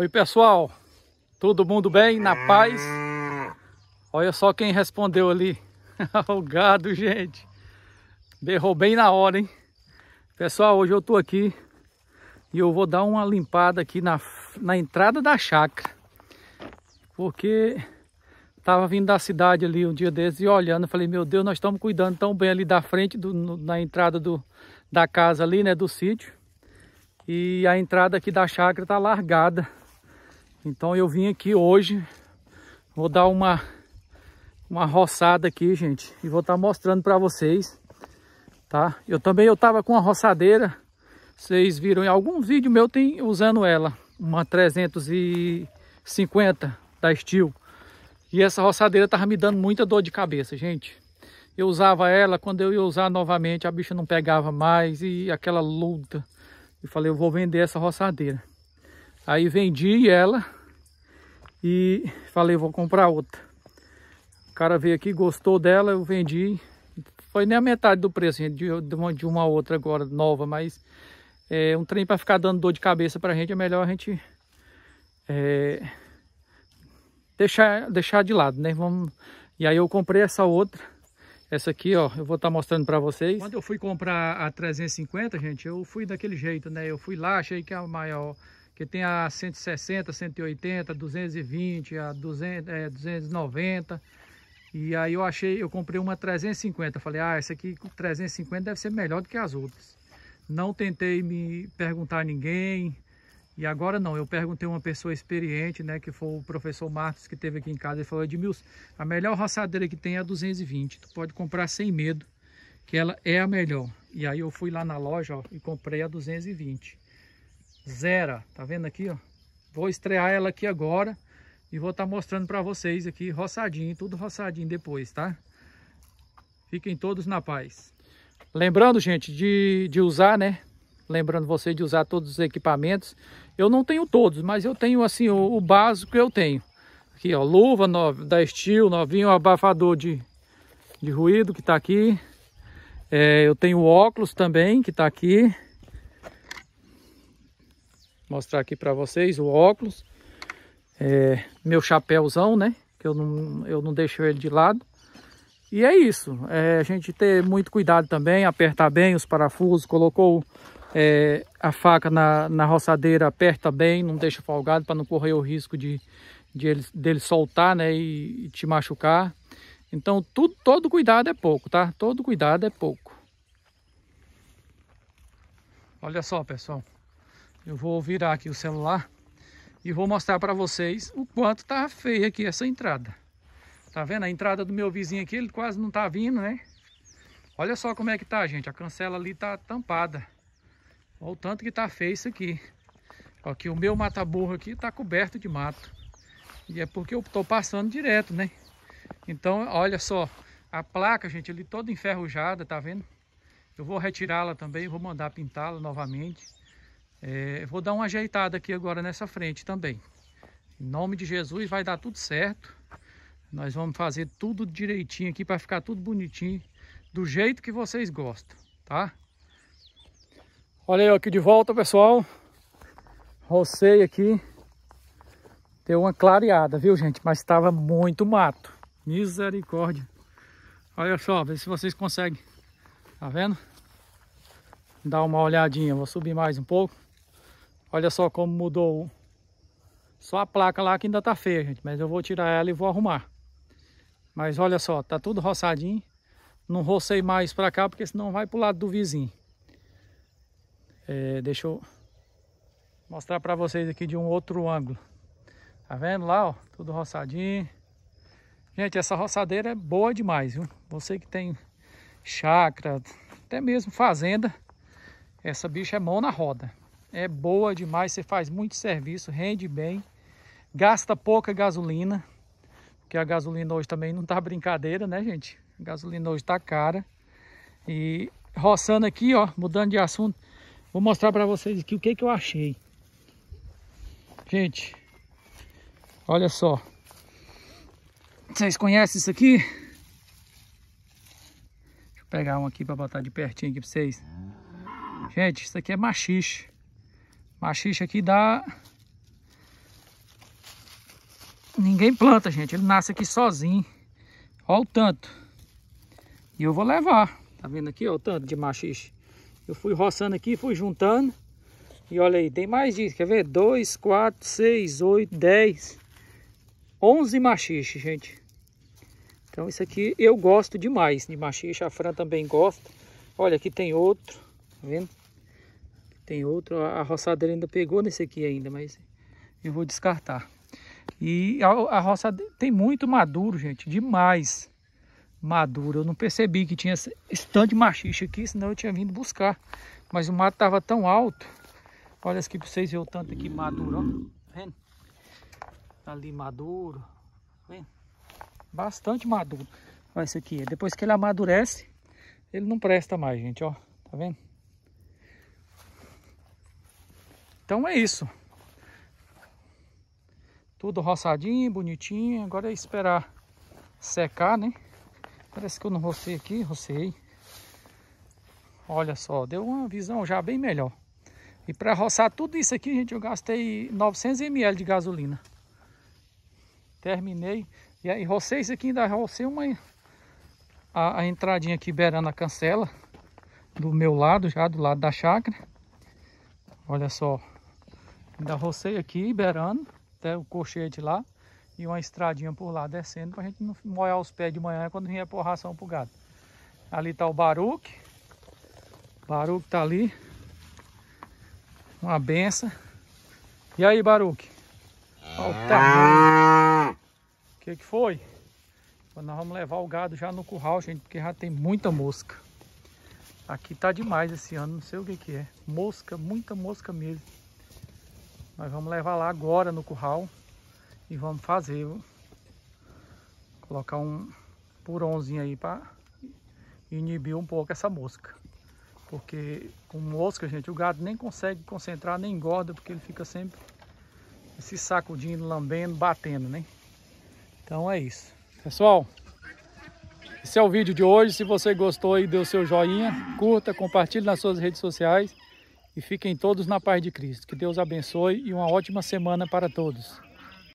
Oi pessoal, todo mundo bem, na paz? Olha só quem respondeu ali, o gado gente, berrou bem na hora hein? Pessoal, hoje eu tô aqui e eu vou dar uma limpada aqui na, na entrada da chácara, porque tava vindo da cidade ali um dia desses e olhando, falei, meu Deus, nós estamos cuidando tão bem ali da frente, do, no, na entrada do, da casa ali, né, do sítio, e a entrada aqui da chácara tá largada, então eu vim aqui hoje, vou dar uma, uma roçada aqui, gente, e vou estar tá mostrando para vocês, tá? Eu também eu tava com uma roçadeira, vocês viram em algum vídeo meu tem usando ela, uma 350 da Steel. E essa roçadeira tava me dando muita dor de cabeça, gente. Eu usava ela, quando eu ia usar novamente, a bicha não pegava mais e aquela luta. Eu falei, eu vou vender essa roçadeira. Aí vendi ela e falei, vou comprar outra. O cara veio aqui, gostou dela, eu vendi. Foi nem a metade do preço de, uma, de uma outra agora, nova, mas é, um trem para ficar dando dor de cabeça para a gente, é melhor a gente é, deixar, deixar de lado, né? Vamos... E aí eu comprei essa outra, essa aqui, ó, eu vou estar tá mostrando para vocês. Quando eu fui comprar a 350, gente, eu fui daquele jeito, né? Eu fui lá, achei que é a maior que tem a 160, 180, 220, a 200, é, 290. E aí eu achei, eu comprei uma 350. Falei, ah, essa aqui 350 deve ser melhor do que as outras. Não tentei me perguntar a ninguém. E agora não, eu perguntei uma pessoa experiente, né, que foi o professor Marcos que teve aqui em casa. Ele falou, Edmilson, a melhor roçadeira que tem é a 220. Tu pode comprar sem medo, que ela é a melhor. E aí eu fui lá na loja ó, e comprei a 220. Zera, tá vendo aqui, ó? Vou estrear ela aqui agora e vou estar tá mostrando para vocês aqui roçadinho, tudo roçadinho depois, tá? Fiquem todos na paz. Lembrando, gente, de, de usar, né? Lembrando você de usar todos os equipamentos. Eu não tenho todos, mas eu tenho, assim, o, o básico que eu tenho. Aqui, ó, luva no, da Steel, novinho, abafador de, de ruído que tá aqui. É, eu tenho óculos também, que tá aqui. Mostrar aqui para vocês o óculos. É, meu chapéuzão, né? Que eu não, eu não deixo ele de lado. E é isso. É, a gente ter muito cuidado também, apertar bem os parafusos. Colocou é, a faca na, na roçadeira, aperta bem, não deixa folgado para não correr o risco de, de ele, dele soltar, né? E, e te machucar. Então, tudo, todo cuidado é pouco, tá? Todo cuidado é pouco. Olha só, pessoal. Eu vou virar aqui o celular e vou mostrar para vocês o quanto tá feia aqui essa entrada. Tá vendo? A entrada do meu vizinho aqui, ele quase não tá vindo, né? Olha só como é que tá, gente. A cancela ali tá tampada. Olha o tanto que tá feio isso aqui. Aqui o meu mata-burro aqui tá coberto de mato. E é porque eu tô passando direto, né? Então, olha só. A placa, gente, ali toda enferrujada, tá vendo? Eu vou retirá-la também, vou mandar pintá-la novamente. É, vou dar uma ajeitada aqui agora nessa frente também. Em nome de Jesus vai dar tudo certo. Nós vamos fazer tudo direitinho aqui para ficar tudo bonitinho, do jeito que vocês gostam, tá? Olha eu aqui de volta, pessoal. Rocei aqui. Deu uma clareada, viu, gente? Mas estava muito mato. Misericórdia. Olha só, ver se vocês conseguem. Tá vendo? Dá uma olhadinha. Vou subir mais um pouco. Olha só como mudou. Só a placa lá que ainda tá feia, gente. Mas eu vou tirar ela e vou arrumar. Mas olha só, tá tudo roçadinho. Não rocei mais para cá, porque senão vai pro lado do vizinho. É, deixa eu mostrar para vocês aqui de um outro ângulo. Tá vendo lá, ó? Tudo roçadinho. Gente, essa roçadeira é boa demais, viu? Você que tem chácara, até mesmo fazenda, essa bicha é mão na roda é boa demais, você faz muito serviço, rende bem, gasta pouca gasolina, porque a gasolina hoje também não tá brincadeira, né, gente? A gasolina hoje tá cara. E roçando aqui, ó, mudando de assunto, vou mostrar para vocês aqui o que que eu achei. Gente, olha só. Vocês conhecem isso aqui? Deixa eu pegar um aqui para botar de pertinho aqui para vocês. Gente, isso aqui é machixe. Machixe aqui dá... Ninguém planta, gente. Ele nasce aqui sozinho. Olha o tanto. E eu vou levar. Tá vendo aqui, ó, o tanto de machixe. Eu fui roçando aqui, fui juntando. E olha aí, tem mais disso. Quer ver? 2, 4, 6, 8, 10, 11 machixe, gente. Então isso aqui eu gosto demais de machixe. A Fran também gosta. Olha, aqui tem outro. Tá vendo? Tem outro, a roçadeira ainda pegou nesse aqui ainda, mas eu vou descartar. E a, a roçadeira tem muito maduro, gente, demais maduro. Eu não percebi que tinha estande machixe aqui, senão eu tinha vindo buscar. Mas o mato tava tão alto. Olha aqui para vocês verem o tanto aqui maduro, ó. Tá vendo? Tá ali maduro. Tá vendo? Bastante maduro. Olha esse aqui. Depois que ele amadurece, ele não presta mais, gente, ó. Tá vendo? Então é isso. Tudo roçadinho, bonitinho. Agora é esperar secar, né? Parece que eu não rocei aqui, rocei. Olha só, deu uma visão já bem melhor. E para roçar tudo isso aqui, gente, eu gastei 900 ml de gasolina. Terminei. E aí, rocei isso aqui, ainda rocei uma... A, a entradinha aqui beirando a cancela. Do meu lado já, do lado da chácara. Olha só da Rocei aqui, Iberano, até o cochete lá, e uma estradinha por lá descendo, para a gente não molhar os pés de manhã quando vier por ração pro gado. Ali tá o Baruque, Baruque tá ali, uma benção. E aí, Baruque? Olha o ah. tamanho. que que foi? Nós vamos levar o gado já no curral, gente, porque já tem muita mosca. Aqui tá demais esse ano, não sei o que que é. Mosca, muita mosca mesmo. Nós vamos levar lá agora no curral e vamos fazer, Colocar um puronzinho aí para inibir um pouco essa mosca. Porque com mosca, gente, o gado nem consegue concentrar, nem engorda, porque ele fica sempre se sacudindo, lambendo, batendo, né? Então é isso. Pessoal, esse é o vídeo de hoje. Se você gostou aí, dê o seu joinha, curta, compartilhe nas suas redes sociais e fiquem todos na paz de Cristo. Que Deus abençoe e uma ótima semana para todos.